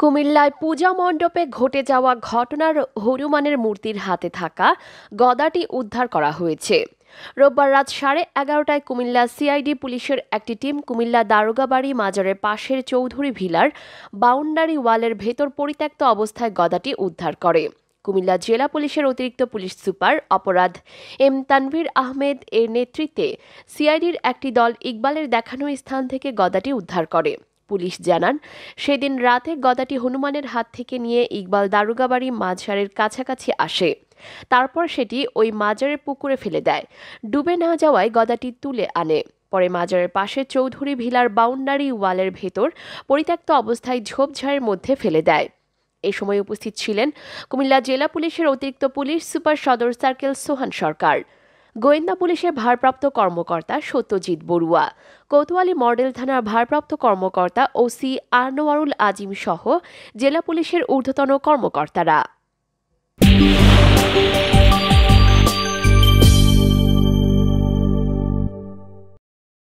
কুমিল্লায় পূজা মণ্ডপে ঘটে যাওয়া ঘটনার হনুমানের মূর্তির হাতে থাকা গদাটি উদ্ধার করা হয়েছে রোববার রাত সাড়ে এগারোটায় কুমিল্লা সিআইডি পুলিশের একটি টিম কুমিল্লা দারোগাবাড়ি মাজারের পাশের চৌধুরী ভিলার বাউন্ডারি ওয়ালের ভেতর পরিত্যক্ত অবস্থায় গদাটি উদ্ধার করে কুমিল্লা জেলা পুলিশের অতিরিক্ত পুলিশ সুপার অপরাধ এম তানভীর আহমেদ এর নেতৃত্বে সিআইডির একটি দল ইকবালের দেখানো স্থান থেকে গদাটি উদ্ধার করে পুলিশ জানান সেদিন রাতে গদাটি হনুমানের হাত থেকে নিয়ে ইকবাল দারুগাবাড়ি মাঝারের কাছাকাছি আসে তারপর সেটি ওই মাজারের পুকুরে ফেলে দেয় ডুবে না যাওয়ায় গদাটি তুলে আনে পরে মাজারের পাশে চৌধুরী ভিলার বাউন্ডারি ওয়ালের ভেতর পরিত্যক্ত অবস্থায় ঝোপঝাড়ের মধ্যে ফেলে দেয় এ সময় উপস্থিত ছিলেন কুমিল্লা জেলা পুলিশের অতিরিক্ত পুলিশ সুপার সদর সার্কেল সোহান সরকার গোয়েন্দা পুলিশের ভারপ্রাপ্ত কর্মকর্তা সত্যজিৎ বড়ুয়া কোতোয়ালি মডেল থানার ভারপ্রাপ্ত কর্মকর্তা ওসি আনোয়ারুল আজিম সহ জেলা পুলিশের ঊর্ধ্বতন কর্মকর্তারা